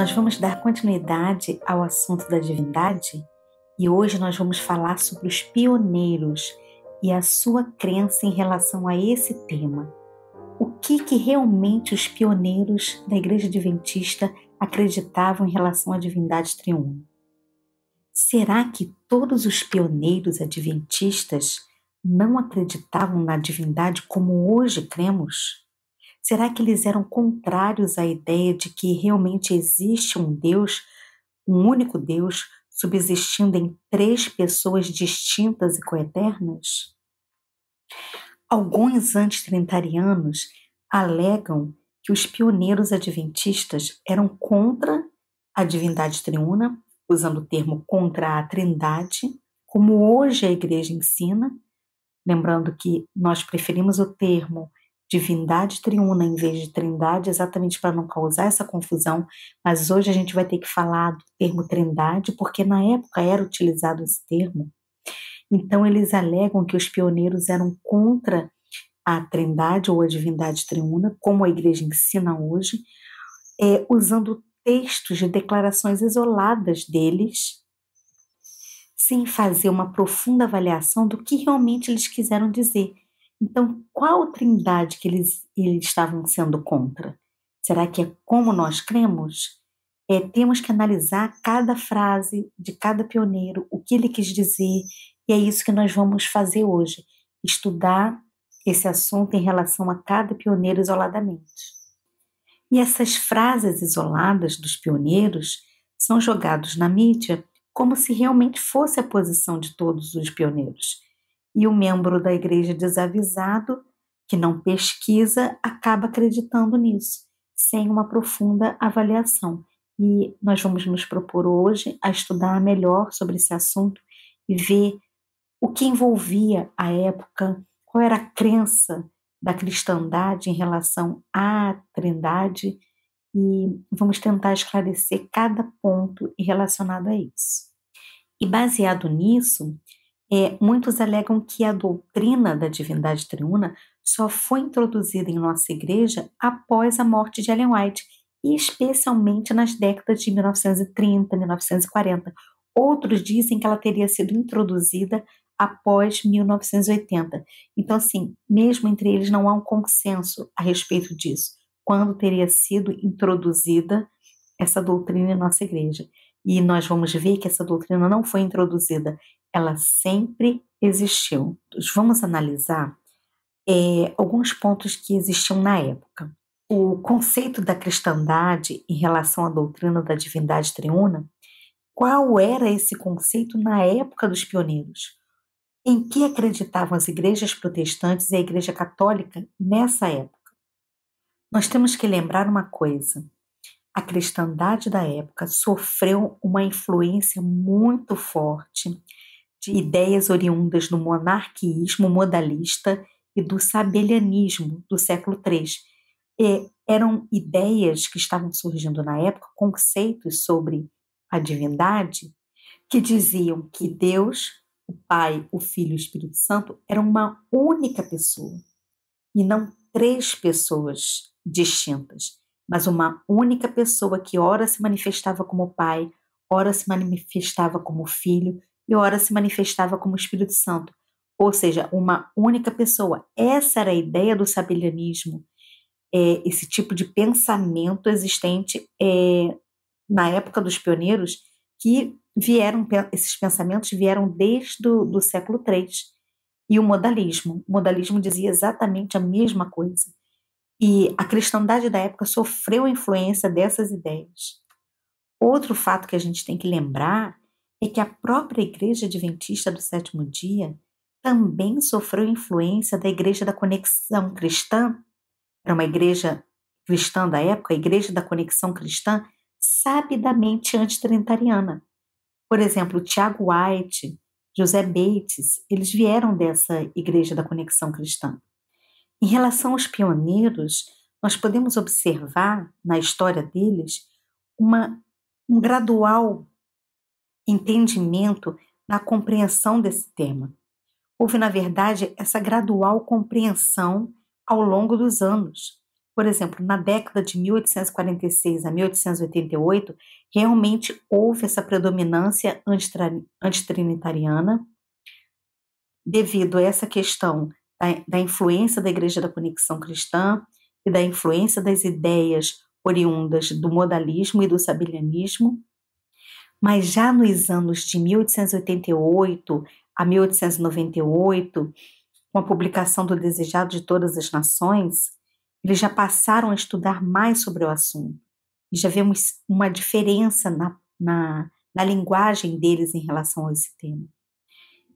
nós vamos dar continuidade ao assunto da divindade e hoje nós vamos falar sobre os pioneiros e a sua crença em relação a esse tema. O que que realmente os pioneiros da Igreja Adventista acreditavam em relação à divindade triuna? Será que todos os pioneiros adventistas não acreditavam na divindade como hoje cremos? Será que eles eram contrários à ideia de que realmente existe um Deus, um único Deus, subsistindo em três pessoas distintas e coeternas? Alguns antitrinitarianos alegam que os pioneiros adventistas eram contra a divindade triuna, usando o termo contra a trindade, como hoje a igreja ensina, lembrando que nós preferimos o termo divindade triuna em vez de trindade, exatamente para não causar essa confusão, mas hoje a gente vai ter que falar do termo trindade, porque na época era utilizado esse termo. Então eles alegam que os pioneiros eram contra a trindade ou a divindade triuna, como a igreja ensina hoje, é, usando textos de declarações isoladas deles, sem fazer uma profunda avaliação do que realmente eles quiseram dizer então, qual trindade que eles, eles estavam sendo contra? Será que é como nós cremos? É, temos que analisar cada frase de cada pioneiro, o que ele quis dizer, e é isso que nós vamos fazer hoje: estudar esse assunto em relação a cada pioneiro isoladamente. E essas frases isoladas dos pioneiros são jogados na mídia como se realmente fosse a posição de todos os pioneiros. E o membro da igreja desavisado, que não pesquisa, acaba acreditando nisso, sem uma profunda avaliação. E nós vamos nos propor hoje a estudar melhor sobre esse assunto e ver o que envolvia a época, qual era a crença da cristandade em relação à Trindade e vamos tentar esclarecer cada ponto relacionado a isso. E baseado nisso, é, muitos alegam que a doutrina da divindade triuna só foi introduzida em nossa igreja após a morte de Ellen White, e especialmente nas décadas de 1930, 1940. Outros dizem que ela teria sido introduzida após 1980. Então, assim, mesmo entre eles não há um consenso a respeito disso, quando teria sido introduzida essa doutrina em nossa igreja. E nós vamos ver que essa doutrina não foi introduzida ela sempre existiu. Vamos analisar é, alguns pontos que existiam na época. O conceito da cristandade em relação à doutrina da divindade triuna, qual era esse conceito na época dos pioneiros? Em que acreditavam as igrejas protestantes e a igreja católica nessa época? Nós temos que lembrar uma coisa: a cristandade da época sofreu uma influência muito forte de ideias oriundas do monarquismo modalista e do sabelianismo do século III. E é, eram ideias que estavam surgindo na época, conceitos sobre a divindade, que diziam que Deus, o Pai, o Filho e o Espírito Santo eram uma única pessoa e não três pessoas distintas, mas uma única pessoa que ora se manifestava como Pai, ora se manifestava como Filho e ora se manifestava como Espírito Santo, ou seja, uma única pessoa. Essa era a ideia do sabelianismo, é, esse tipo de pensamento existente é, na época dos pioneiros, que vieram, esses pensamentos vieram desde do, do século III. E o modalismo. O modalismo dizia exatamente a mesma coisa. E a cristandade da época sofreu a influência dessas ideias. Outro fato que a gente tem que lembrar é que a própria Igreja Adventista do Sétimo Dia também sofreu influência da Igreja da Conexão Cristã. Era uma igreja cristã da época, a Igreja da Conexão Cristã, sabidamente antitrinitariana. Por exemplo, Tiago White, José Bates, eles vieram dessa Igreja da Conexão Cristã. Em relação aos pioneiros, nós podemos observar na história deles uma, um gradual entendimento na compreensão desse tema. Houve, na verdade, essa gradual compreensão ao longo dos anos. Por exemplo, na década de 1846 a 1888, realmente houve essa predominância antitrinitariana, devido a essa questão da, da influência da Igreja da Conexão Cristã e da influência das ideias oriundas do modalismo e do sabelianismo, mas já nos anos de 1888 a 1898, com a publicação do Desejado de Todas as Nações, eles já passaram a estudar mais sobre o assunto. E já vemos uma diferença na, na, na linguagem deles em relação a esse tema.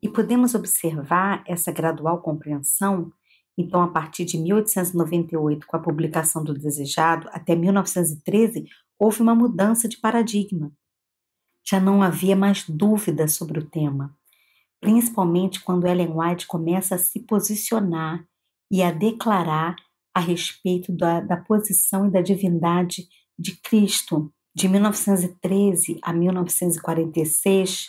E podemos observar essa gradual compreensão, então, a partir de 1898, com a publicação do Desejado, até 1913, houve uma mudança de paradigma. Já não havia mais dúvida sobre o tema, principalmente quando Ellen White começa a se posicionar e a declarar a respeito da, da posição e da divindade de Cristo. De 1913 a 1946,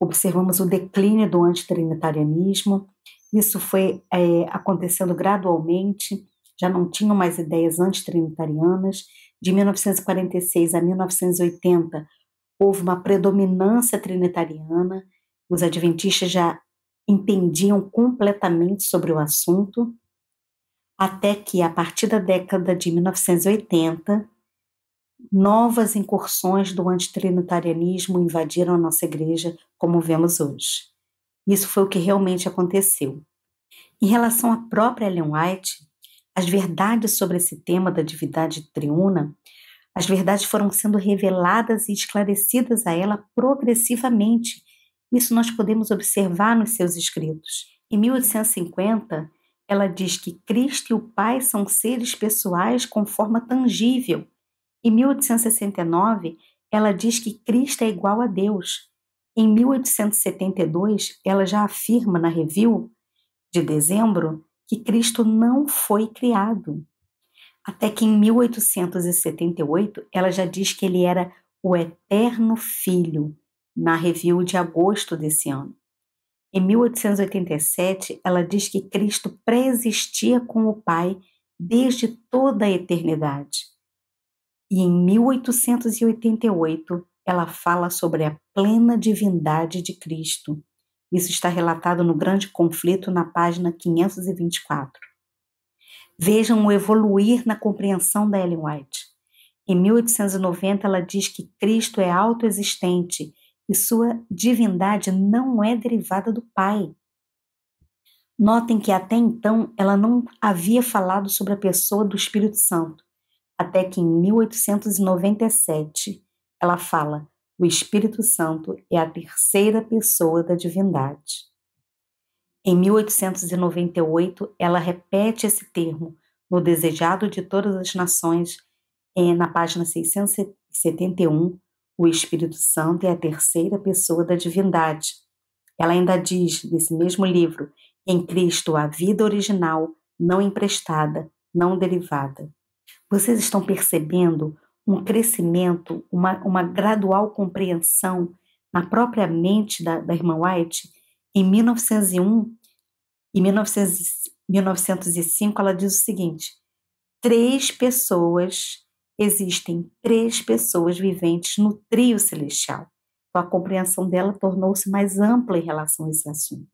observamos o declínio do antitrinitarianismo. Isso foi é, acontecendo gradualmente, já não tinham mais ideias antitrinitarianas. De 1946 a 1980, houve uma predominância trinitariana, os adventistas já entendiam completamente sobre o assunto, até que, a partir da década de 1980, novas incursões do antitrinitarianismo invadiram a nossa igreja, como vemos hoje. Isso foi o que realmente aconteceu. Em relação à própria Ellen White, as verdades sobre esse tema da divindade triuna as verdades foram sendo reveladas e esclarecidas a ela progressivamente. Isso nós podemos observar nos seus escritos. Em 1850, ela diz que Cristo e o Pai são seres pessoais com forma tangível. Em 1869, ela diz que Cristo é igual a Deus. Em 1872, ela já afirma na Review de dezembro que Cristo não foi criado. Até que em 1878 ela já diz que ele era o eterno filho, na review de agosto desse ano. Em 1887, ela diz que Cristo pré-existia com o Pai desde toda a eternidade. E em 1888, ela fala sobre a plena divindade de Cristo. Isso está relatado no Grande Conflito, na página 524. Vejam o evoluir na compreensão da Ellen White. Em 1890, ela diz que Cristo é autoexistente e sua divindade não é derivada do Pai. Notem que até então ela não havia falado sobre a pessoa do Espírito Santo, até que em 1897 ela fala: o Espírito Santo é a terceira pessoa da divindade. Em 1898, ela repete esse termo no Desejado de Todas as Nações, é, na página 671, o Espírito Santo é a terceira pessoa da divindade. Ela ainda diz, nesse mesmo livro, em Cristo a vida original, não emprestada, não derivada. Vocês estão percebendo um crescimento, uma, uma gradual compreensão na própria mente da, da irmã White em 1901 e 1905, ela diz o seguinte: três pessoas, existem três pessoas viventes no trio celestial. Então, a compreensão dela tornou-se mais ampla em relação a esse assunto.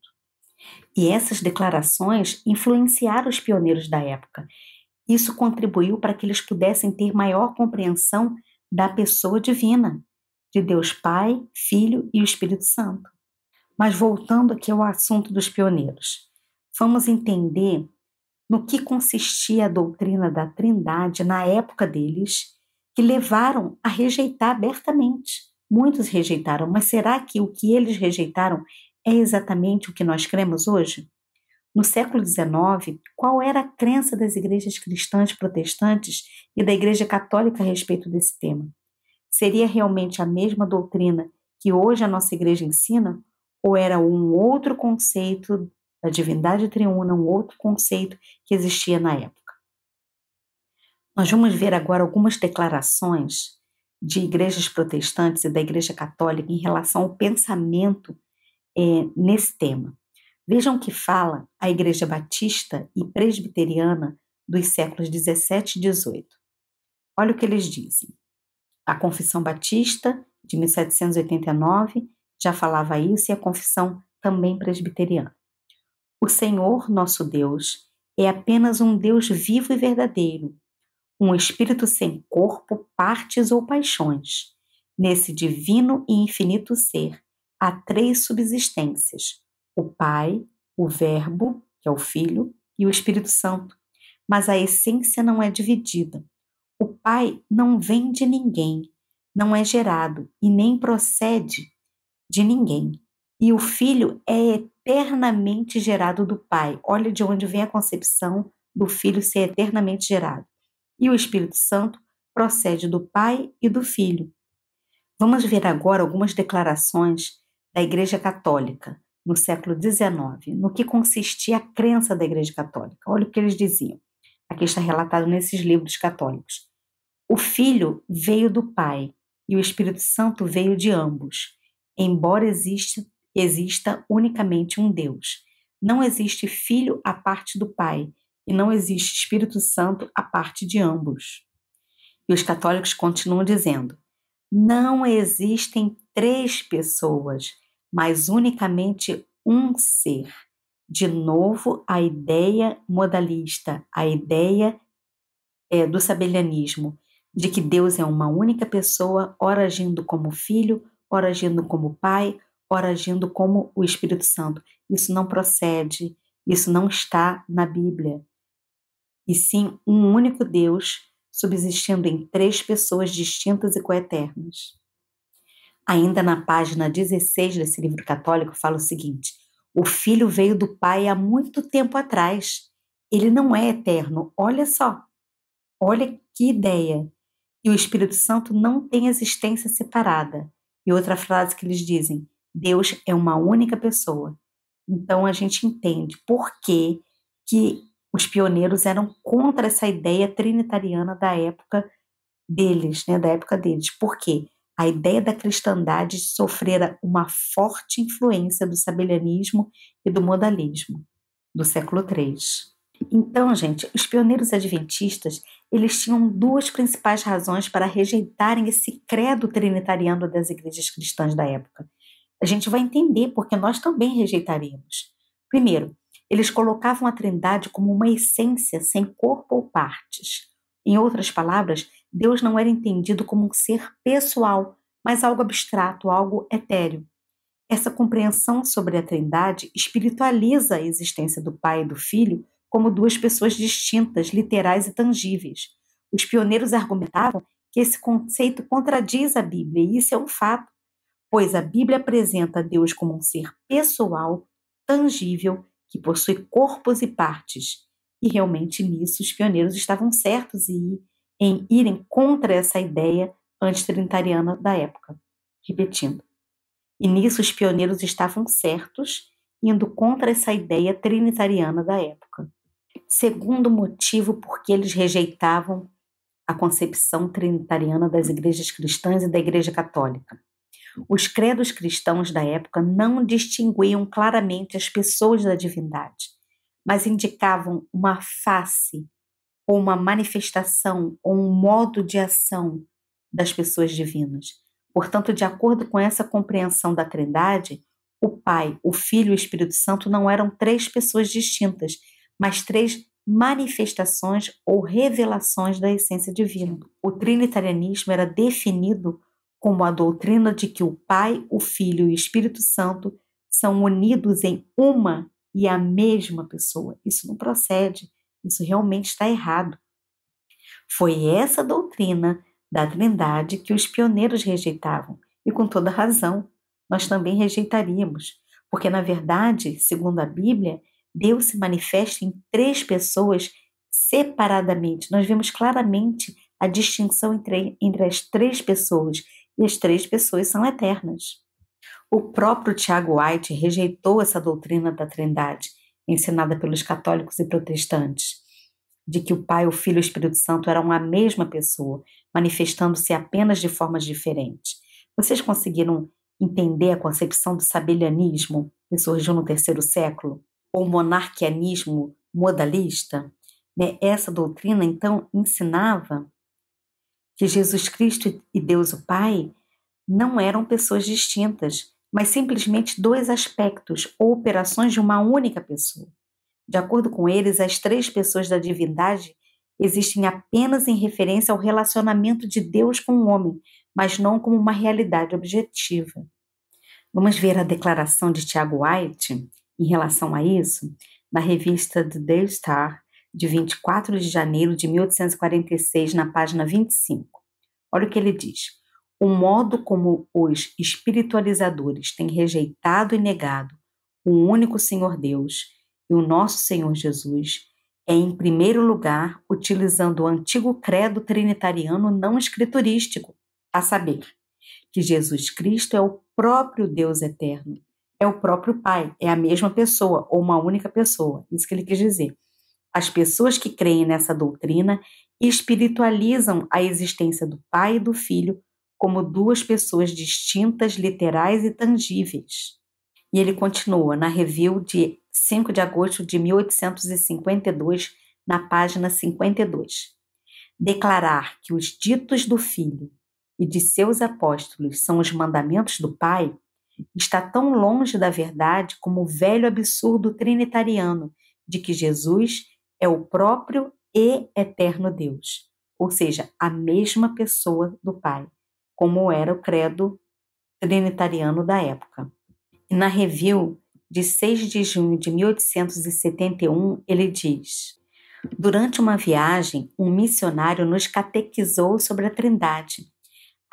E essas declarações influenciaram os pioneiros da época. Isso contribuiu para que eles pudessem ter maior compreensão da pessoa divina, de Deus Pai, Filho e o Espírito Santo. Mas voltando aqui ao assunto dos pioneiros, vamos entender no que consistia a doutrina da Trindade na época deles, que levaram a rejeitar abertamente. Muitos rejeitaram, mas será que o que eles rejeitaram é exatamente o que nós cremos hoje? No século XIX, qual era a crença das igrejas cristãs protestantes e da Igreja Católica a respeito desse tema? Seria realmente a mesma doutrina que hoje a nossa igreja ensina? ou era um outro conceito da divindade triuna, um outro conceito que existia na época. Nós vamos ver agora algumas declarações de igrejas protestantes e da Igreja Católica em relação ao pensamento é, nesse tema. Vejam o que fala a Igreja Batista e Presbiteriana dos séculos 17 e 18. Olha o que eles dizem. A Confissão Batista, de 1789, já falava isso e a confissão também presbiteriana. O Senhor, nosso Deus, é apenas um Deus vivo e verdadeiro, um espírito sem corpo, partes ou paixões. Nesse divino e infinito ser há três subsistências: o Pai, o Verbo, que é o Filho, e o Espírito Santo. Mas a essência não é dividida. O Pai não vem de ninguém, não é gerado e nem procede de ninguém. E o filho é eternamente gerado do Pai. Olha de onde vem a concepção do filho ser eternamente gerado. E o Espírito Santo procede do Pai e do Filho. Vamos ver agora algumas declarações da Igreja Católica no século XIX, no que consistia a crença da Igreja Católica. Olha o que eles diziam. Aqui está relatado nesses livros católicos. O Filho veio do Pai e o Espírito Santo veio de ambos embora exista, exista unicamente um Deus. Não existe filho à parte do Pai, e não existe Espírito Santo à parte de ambos. E os católicos continuam dizendo: não existem três pessoas, mas unicamente um ser. De novo, a ideia modalista, a ideia é, do sabelianismo, de que Deus é uma única pessoa, ora agindo como filho, ora agindo como Pai, ora agindo como o Espírito Santo. Isso não procede, isso não está na Bíblia. E sim, um único Deus subsistindo em três pessoas distintas e coeternas. Ainda na página 16 desse livro católico, fala o seguinte: o filho veio do pai há muito tempo atrás. Ele não é eterno. Olha só. Olha que ideia. E o Espírito Santo não tem existência separada. E outra frase que eles dizem: Deus é uma única pessoa. Então a gente entende por que, que os pioneiros eram contra essa ideia trinitariana da época deles, né, da época deles. Por quê? A ideia da cristandade sofrera uma forte influência do sabelianismo e do modalismo do século III. Então, gente, os pioneiros adventistas eles tinham duas principais razões para rejeitarem esse credo trinitariano das igrejas cristãs da época. A gente vai entender porque nós também rejeitaríamos. Primeiro, eles colocavam a Trindade como uma essência sem corpo ou partes. Em outras palavras, Deus não era entendido como um ser pessoal, mas algo abstrato, algo etéreo. Essa compreensão sobre a Trindade espiritualiza a existência do Pai e do Filho como duas pessoas distintas, literais e tangíveis. Os pioneiros argumentavam que esse conceito contradiz a Bíblia, e isso é um fato, pois a Bíblia apresenta Deus como um ser pessoal, tangível, que possui corpos e partes. E realmente nisso os pioneiros estavam certos em, irem contra essa ideia antitrinitariana da época. Repetindo. E nisso os pioneiros estavam certos, indo contra essa ideia trinitariana da época. Segundo motivo por que eles rejeitavam a concepção trinitariana das igrejas cristãs e da Igreja Católica. Os credos cristãos da época não distinguiam claramente as pessoas da divindade, mas indicavam uma face ou uma manifestação ou um modo de ação das pessoas divinas. Portanto, de acordo com essa compreensão da Trindade, o Pai, o Filho e o Espírito Santo não eram três pessoas distintas, mas três manifestações ou revelações da essência divina. O trinitarianismo era definido como a doutrina de que o Pai, o Filho e o Espírito Santo são unidos em uma e a mesma pessoa. Isso não procede, isso realmente está errado. Foi essa doutrina da Trindade que os pioneiros rejeitavam, e com toda razão, nós também rejeitaríamos, porque na verdade, segundo a Bíblia, Deus se manifesta em três pessoas separadamente. Nós vemos claramente a distinção entre, entre as três pessoas, e as três pessoas são eternas. O próprio Tiago White rejeitou essa doutrina da Trindade, ensinada pelos católicos e protestantes, de que o Pai, o Filho e o Espírito Santo eram a mesma pessoa, manifestando-se apenas de formas diferentes. Vocês conseguiram entender a concepção do sabelianismo que surgiu no terceiro século? ou monarquianismo modalista, né, essa doutrina então ensinava que Jesus Cristo e Deus o Pai não eram pessoas distintas, mas simplesmente dois aspectos ou operações de uma única pessoa. De acordo com eles, as três pessoas da divindade existem apenas em referência ao relacionamento de Deus com o homem, mas não como uma realidade objetiva. Vamos ver a declaração de Tiago White, em relação a isso na revista The Daily Star, de 24 de janeiro de 1846, na página 25. Olha o que ele diz. O modo como os espiritualizadores têm rejeitado e negado o único Senhor Deus e o nosso Senhor Jesus é, em primeiro lugar, utilizando o antigo credo trinitariano não escriturístico, a saber, que Jesus Cristo é o próprio Deus eterno é o próprio Pai, é a mesma pessoa ou uma única pessoa. Isso que ele quis dizer. As pessoas que creem nessa doutrina espiritualizam a existência do Pai e do Filho como duas pessoas distintas, literais e tangíveis. E ele continua na review de 5 de agosto de 1852, na página 52. Declarar que os ditos do Filho e de seus apóstolos são os mandamentos do Pai está tão longe da verdade como o velho absurdo trinitariano de que Jesus é o próprio e eterno Deus, ou seja, a mesma pessoa do Pai, como era o credo trinitariano da época. E na review de 6 de junho de 1871, ele diz: Durante uma viagem, um missionário nos catequizou sobre a Trindade.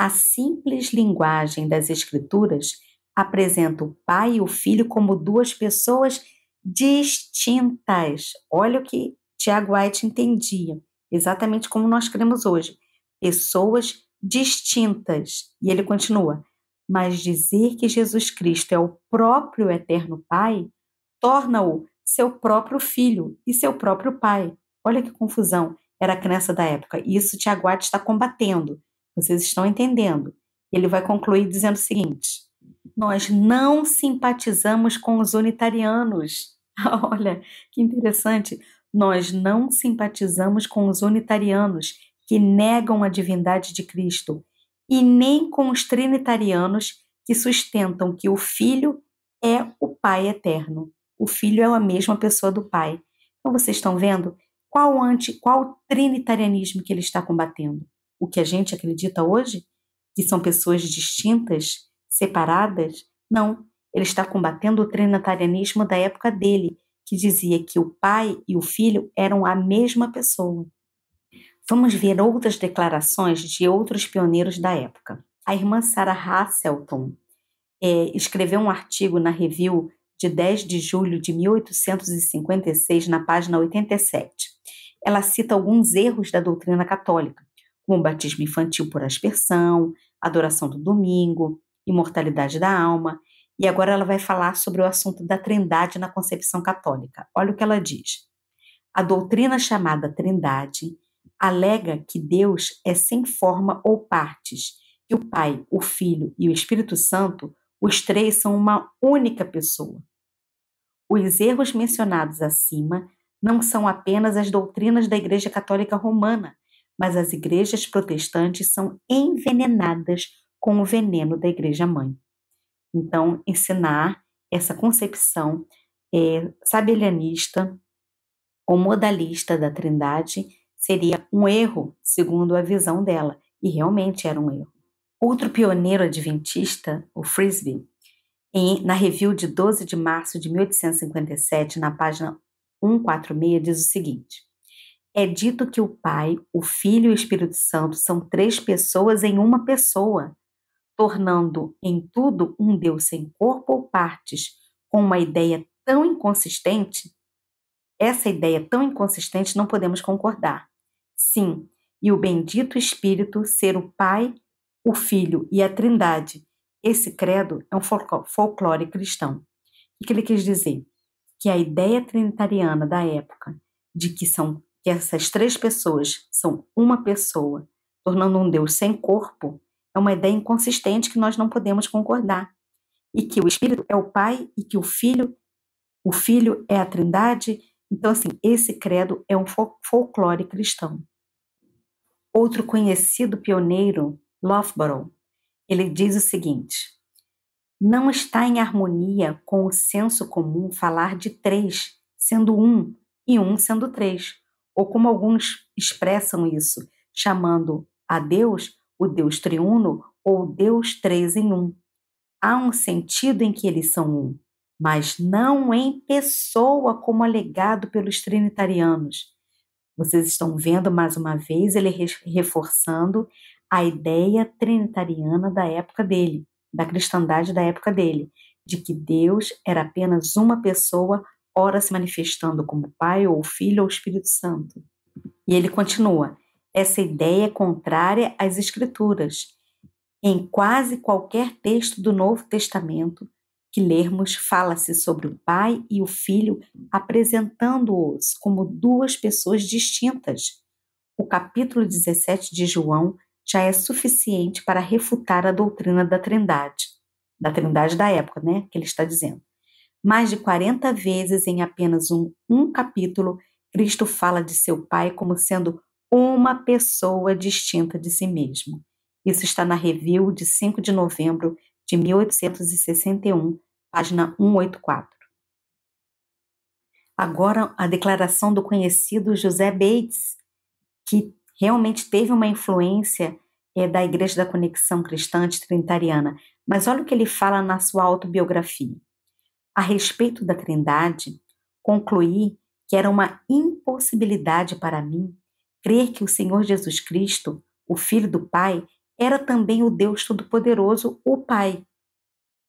A simples linguagem das Escrituras apresenta o pai e o filho como duas pessoas distintas. Olha o que Tiago White entendia, exatamente como nós cremos hoje. Pessoas distintas. E ele continua: Mas dizer que Jesus Cristo é o próprio eterno Pai torna-o seu próprio filho e seu próprio pai. Olha que confusão era a crença da época. Isso Tiago White está combatendo. Vocês estão entendendo. Ele vai concluir dizendo o seguinte: nós não simpatizamos com os unitarianos. Olha que interessante. Nós não simpatizamos com os unitarianos que negam a divindade de Cristo e nem com os trinitarianos que sustentam que o Filho é o Pai eterno. O Filho é a mesma pessoa do Pai. Então vocês estão vendo qual anti, qual trinitarianismo que ele está combatendo? O que a gente acredita hoje, que são pessoas distintas, separadas? Não, ele está combatendo o trinitarianismo da época dele, que dizia que o pai e o filho eram a mesma pessoa. Vamos ver outras declarações de outros pioneiros da época. A irmã Sarah Hasselton é, escreveu um artigo na Review de 10 de julho de 1856, na página 87. Ela cita alguns erros da doutrina católica, como o batismo infantil por aspersão, adoração do domingo, imortalidade da alma, e agora ela vai falar sobre o assunto da Trindade na concepção católica. Olha o que ela diz. A doutrina chamada Trindade alega que Deus é sem forma ou partes, que o Pai, o Filho e o Espírito Santo, os três são uma única pessoa. Os erros mencionados acima não são apenas as doutrinas da Igreja Católica Romana, mas as igrejas protestantes são envenenadas com o veneno da Igreja Mãe. Então, ensinar essa concepção é, sabelianista ou modalista da Trindade seria um erro, segundo a visão dela, e realmente era um erro. Outro pioneiro adventista, o Frisbee, em, na review de 12 de março de 1857, na página 146, diz o seguinte: É dito que o Pai, o Filho e o Espírito Santo são três pessoas em uma pessoa tornando em tudo um Deus sem corpo ou partes, com uma ideia tão inconsistente, essa ideia tão inconsistente não podemos concordar. Sim, e o bendito Espírito ser o Pai, o Filho e a Trindade. Esse credo é um folclore cristão. O que ele quis dizer? Que a ideia trinitariana da época, de que são que essas três pessoas são uma pessoa, tornando um Deus sem corpo, é uma ideia inconsistente que nós não podemos concordar. E que o Espírito é o Pai e que o Filho, o Filho é a Trindade. Então, assim, esse credo é um folclore cristão. Outro conhecido pioneiro, Loughborough, ele diz o seguinte: Não está em harmonia com o senso comum falar de três, sendo um, e um sendo três, ou como alguns expressam isso, chamando a Deus o Deus triuno ou Deus três em um. Há um sentido em que eles são um, mas não em pessoa como alegado pelos trinitarianos. Vocês estão vendo mais uma vez ele reforçando a ideia trinitariana da época dele, da cristandade da época dele, de que Deus era apenas uma pessoa, ora se manifestando como Pai ou Filho ou Espírito Santo. E ele continua: essa ideia é contrária às Escrituras. Em quase qualquer texto do Novo Testamento que lermos, fala-se sobre o Pai e o Filho apresentando-os como duas pessoas distintas. O capítulo 17 de João já é suficiente para refutar a doutrina da Trindade, da Trindade da época, né? Que ele está dizendo. Mais de 40 vezes em apenas um, um capítulo, Cristo fala de seu Pai como sendo uma pessoa distinta de si mesmo. Isso está na Review de 5 de novembro de 1861, página 184. Agora, a declaração do conhecido José Bates, que realmente teve uma influência é, da Igreja da Conexão Cristã Trinitariana. Mas olha o que ele fala na sua autobiografia. A respeito da Trindade, concluí que era uma impossibilidade para mim crer que o Senhor Jesus Cristo, o Filho do Pai, era também o Deus Todo-Poderoso, o Pai.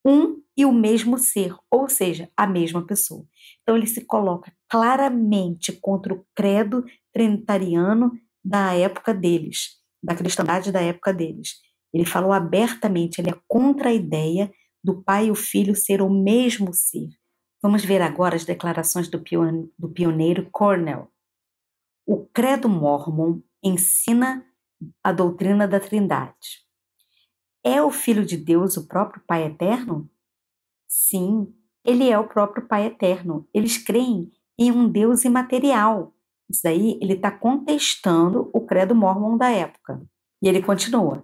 Um e o mesmo ser, ou seja, a mesma pessoa. Então ele se coloca claramente contra o credo trinitariano da época deles, da cristandade da época deles. Ele falou abertamente, ele é contra a ideia do pai e o filho ser o mesmo ser. Vamos ver agora as declarações do pioneiro Cornell. O Credo Mormon ensina a doutrina da Trindade. É o Filho de Deus o próprio Pai Eterno? Sim, ele é o próprio Pai Eterno. Eles creem em um Deus imaterial. Isso daí ele está contestando o Credo Mormon da época. E ele continua,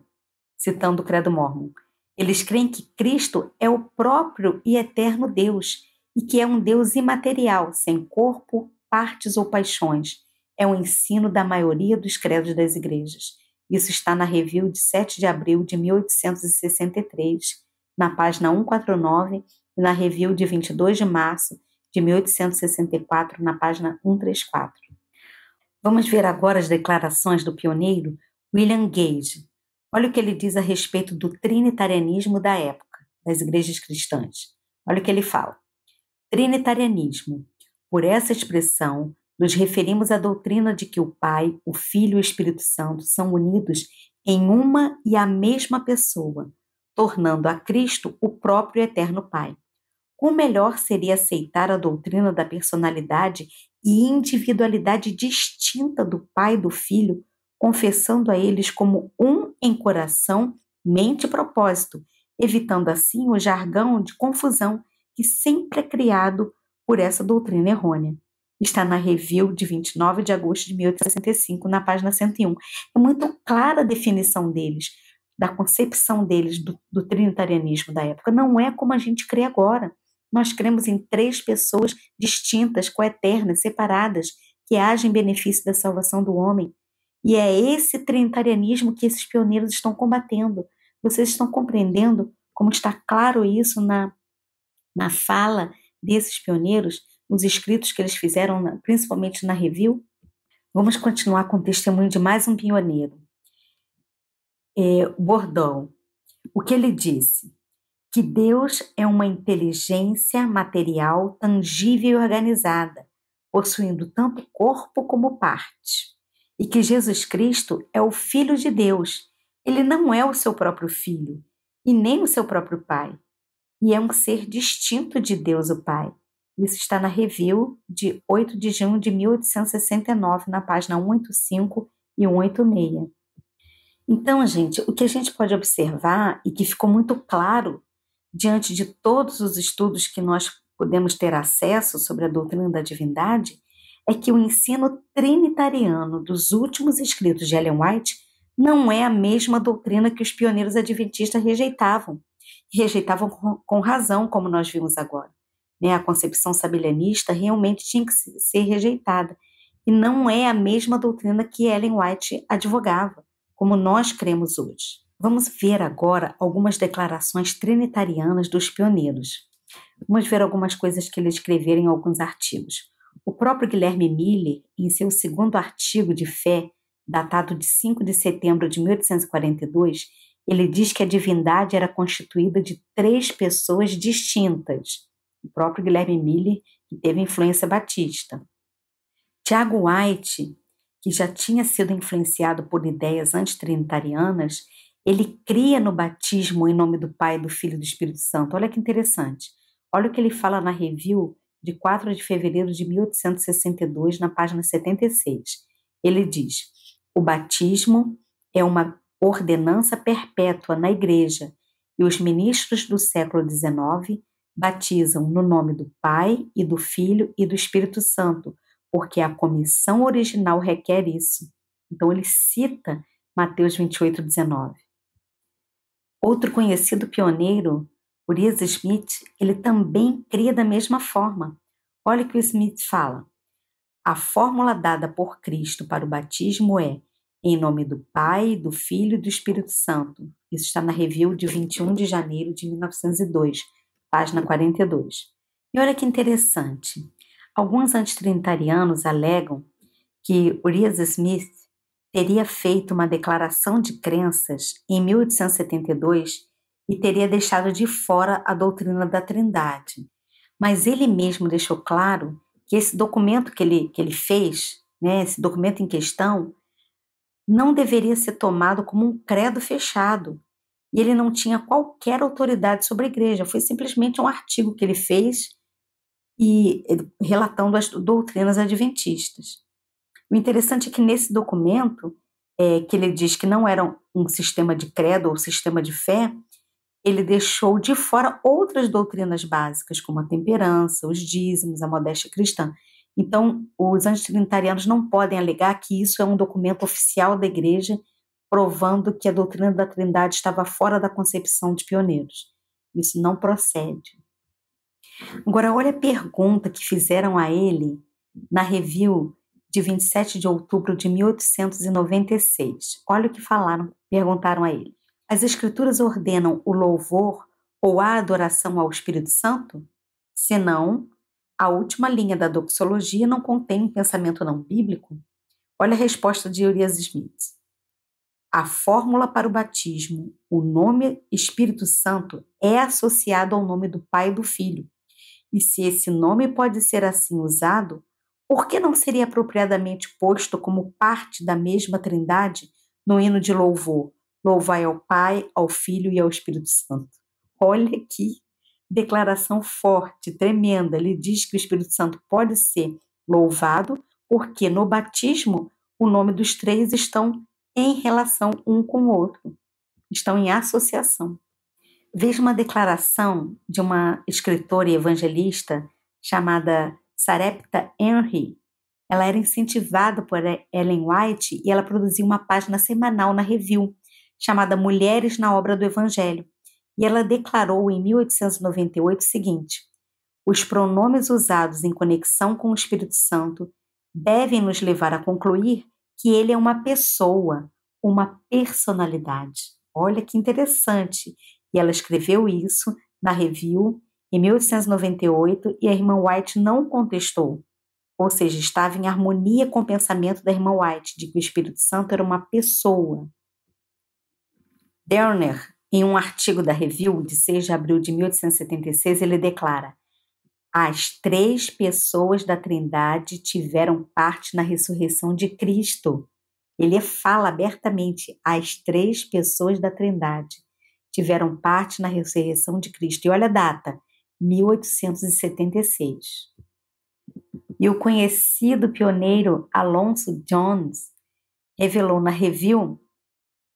citando o Credo Mormon. Eles creem que Cristo é o próprio e eterno Deus e que é um Deus imaterial, sem corpo, partes ou paixões é o ensino da maioria dos credos das igrejas. Isso está na Review de 7 de abril de 1863, na página 149, e na Review de 22 de março de 1864, na página 134. Vamos ver agora as declarações do pioneiro William Gage. Olha o que ele diz a respeito do trinitarianismo da época, das igrejas cristãs. Olha o que ele fala. Trinitarianismo. Por essa expressão, nos referimos à doutrina de que o Pai, o Filho e o Espírito Santo são unidos em uma e a mesma pessoa, tornando a Cristo o próprio eterno Pai. O melhor seria aceitar a doutrina da personalidade e individualidade distinta do Pai e do Filho, confessando a eles como um em coração, mente e propósito, evitando assim o jargão de confusão que sempre é criado por essa doutrina errônea está na Review de 29 de agosto de 1865, na página 101. É muito clara a definição deles, da concepção deles do, do trinitarianismo da época. Não é como a gente crê agora. Nós cremos em três pessoas distintas, coeternas, separadas, que agem em benefício da salvação do homem. E é esse trinitarianismo que esses pioneiros estão combatendo. Vocês estão compreendendo como está claro isso na, na fala desses pioneiros? os escritos que eles fizeram, principalmente na review, vamos continuar com o testemunho de mais um pioneiro. É, Bordão, o que ele disse? Que Deus é uma inteligência material tangível e organizada, possuindo tanto corpo como parte. E que Jesus Cristo é o Filho de Deus. Ele não é o seu próprio filho e nem o seu próprio pai. E é um ser distinto de Deus, o Pai isso está na Review de 8 de junho de 1869, na página 185 e 186. Então, gente, o que a gente pode observar e que ficou muito claro diante de todos os estudos que nós podemos ter acesso sobre a doutrina da divindade é que o ensino trinitariano dos últimos escritos de Ellen White não é a mesma doutrina que os pioneiros adventistas rejeitavam. Rejeitavam com razão, como nós vimos agora né, a concepção sabelianista, realmente tinha que ser rejeitada. E não é a mesma doutrina que Ellen White advogava, como nós cremos hoje. Vamos ver agora algumas declarações trinitarianas dos pioneiros. Vamos ver algumas coisas que eles escreveram em alguns artigos. O próprio Guilherme Miller, em seu segundo artigo de fé, datado de 5 de setembro de 1842, ele diz que a divindade era constituída de três pessoas distintas: o próprio Guilherme Miller, que teve influência batista. Tiago White, que já tinha sido influenciado por ideias antitrinitarianas, ele cria no batismo em nome do Pai, do Filho e do Espírito Santo. Olha que interessante. Olha o que ele fala na review de 4 de fevereiro de 1862, na página 76. Ele diz: O batismo é uma ordenança perpétua na Igreja e os ministros do século XIX batizam no nome do Pai e do Filho e do Espírito Santo, porque a comissão original requer isso. Então ele cita Mateus 28, 19. Outro conhecido pioneiro, Urias Smith, ele também cria da mesma forma. Olha o que o Smith fala. A fórmula dada por Cristo para o batismo é em nome do Pai, do Filho e do Espírito Santo. Isso está na Review de 21 de janeiro de 1902, página 42. E olha que interessante. Alguns antitrinitarianos alegam que Urias Smith teria feito uma declaração de crenças em 1872 e teria deixado de fora a doutrina da Trindade. Mas ele mesmo deixou claro que esse documento que ele, que ele fez, né, esse documento em questão, não deveria ser tomado como um credo fechado, e ele não tinha qualquer autoridade sobre a igreja, foi simplesmente um artigo que ele fez e eh, relatando as doutrinas adventistas. O interessante é que nesse documento, é, que ele diz que não era um sistema de credo ou sistema de fé, ele deixou de fora outras doutrinas básicas, como a temperança, os dízimos, a modéstia cristã. Então, os antitrinitarianos não podem alegar que isso é um documento oficial da igreja provando que a doutrina da Trindade estava fora da concepção de pioneiros. Isso não procede. Agora, olha a pergunta que fizeram a ele na review de 27 de outubro de 1896. Olha o que falaram, perguntaram a ele. As Escrituras ordenam o louvor ou a adoração ao Espírito Santo? Senão, a última linha da doxologia não contém um pensamento não bíblico? Olha a resposta de Urias Smith a fórmula para o batismo, o nome Espírito Santo, é associado ao nome do Pai e do Filho. E se esse nome pode ser assim usado, por que não seria apropriadamente posto como parte da mesma Trindade no hino de louvor? Louvai ao Pai, ao Filho e ao Espírito Santo. Olha que declaração forte, tremenda. Ele diz que o Espírito Santo pode ser louvado, porque no batismo o nome dos três estão em relação um com o outro, estão em associação. Veja uma declaração de uma escritora e evangelista chamada Sarepta Henry. Ela era incentivada por Ellen White e ela produziu uma página semanal na Review, chamada Mulheres na Obra do Evangelho. E ela declarou em 1898 o seguinte: os pronomes usados em conexão com o Espírito Santo devem nos levar a concluir que ele é uma pessoa, uma personalidade. Olha que interessante. E ela escreveu isso na review em 1898 e a irmã White não contestou. Ou seja, estava em harmonia com o pensamento da irmã White de que o Espírito Santo era uma pessoa. Derner, em um artigo da Review de 6 de abril de 1876, ele declara: as três pessoas da Trindade tiveram parte na ressurreição de Cristo. Ele fala abertamente: as três pessoas da Trindade tiveram parte na ressurreição de Cristo. E olha a data: 1876. E o conhecido pioneiro Alonso Jones revelou na Review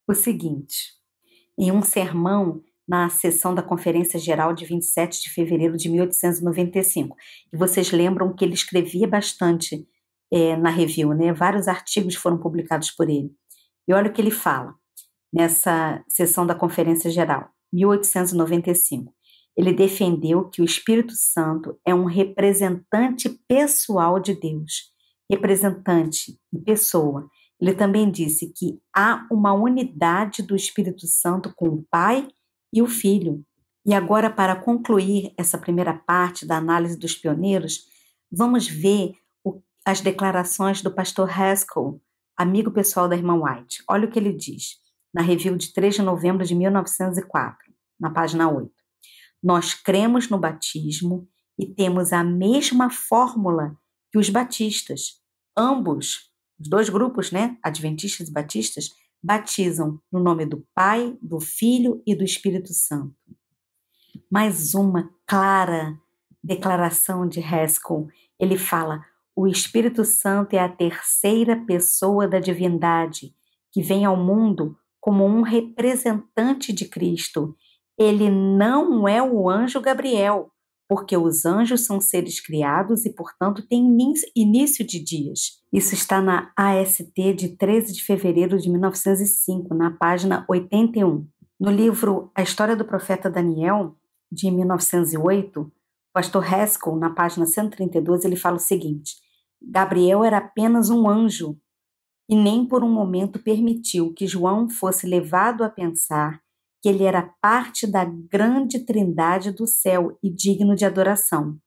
o seguinte: em um sermão na sessão da Conferência Geral de 27 de fevereiro de 1895. E vocês lembram que ele escrevia bastante é, na review, né? Vários artigos foram publicados por ele. E olha o que ele fala nessa sessão da Conferência Geral, 1895. Ele defendeu que o Espírito Santo é um representante pessoal de Deus, representante e pessoa. Ele também disse que há uma unidade do Espírito Santo com o Pai e o filho. E agora, para concluir essa primeira parte da análise dos pioneiros, vamos ver o, as declarações do pastor Haskell, amigo pessoal da irmã White. Olha o que ele diz na review de 3 de novembro de 1904, na página 8. Nós cremos no batismo e temos a mesma fórmula que os batistas. Ambos, os dois grupos, né, adventistas e batistas, batizam no nome do Pai, do Filho e do Espírito Santo. Mais uma clara declaração de Haskell. Ele fala: o Espírito Santo é a terceira pessoa da divindade que vem ao mundo como um representante de Cristo. Ele não é o anjo Gabriel, porque os anjos são seres criados e, portanto, têm início de dias. Isso está na AST de 13 de fevereiro de 1905, na página 81. No livro A História do Profeta Daniel, de 1908, o pastor Haskell, na página 132, ele fala o seguinte: Gabriel era apenas um anjo e nem por um momento permitiu que João fosse levado a pensar que ele era parte da grande trindade do céu e digno de adoração.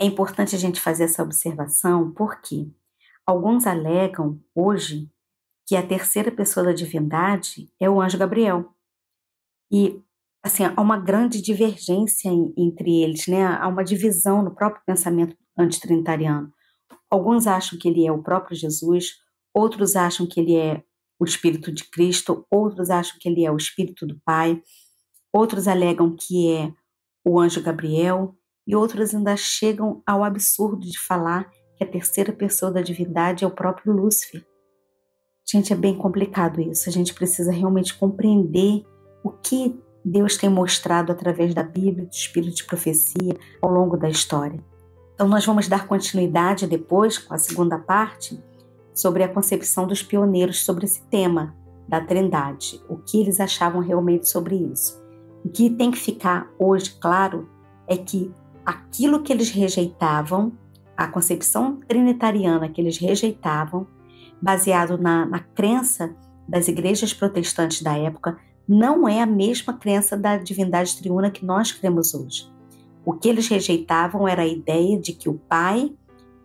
É importante a gente fazer essa observação porque alguns alegam hoje que a terceira pessoa da divindade é o anjo Gabriel. E assim, há uma grande divergência entre eles, né? Há uma divisão no próprio pensamento antitrinitariano. Alguns acham que ele é o próprio Jesus, outros acham que ele é o Espírito de Cristo, outros acham que ele é o Espírito do Pai, outros alegam que é o anjo Gabriel, e outros ainda chegam ao absurdo de falar que a terceira pessoa da divindade é o próprio Lúcifer. Gente, é bem complicado isso. A gente precisa realmente compreender o que Deus tem mostrado através da Bíblia, do Espírito de profecia ao longo da história. Então, nós vamos dar continuidade depois com a segunda parte sobre a concepção dos pioneiros sobre esse tema da Trindade, o que eles achavam realmente sobre isso. O que tem que ficar hoje claro é que aquilo que eles rejeitavam, a concepção trinitariana que eles rejeitavam, baseado na, na crença das igrejas protestantes da época, não é a mesma crença da divindade triuna que nós cremos hoje. O que eles rejeitavam era a ideia de que o Pai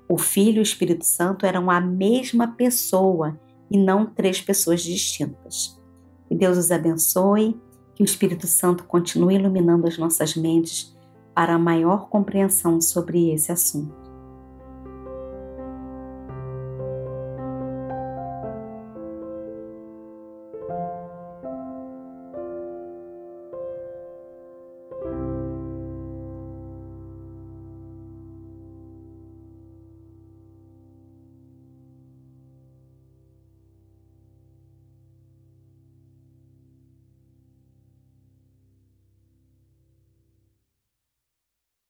o Filho e o Espírito Santo eram a mesma pessoa e não três pessoas distintas. Que Deus os abençoe, que o Espírito Santo continue iluminando as nossas mentes para maior compreensão sobre esse assunto.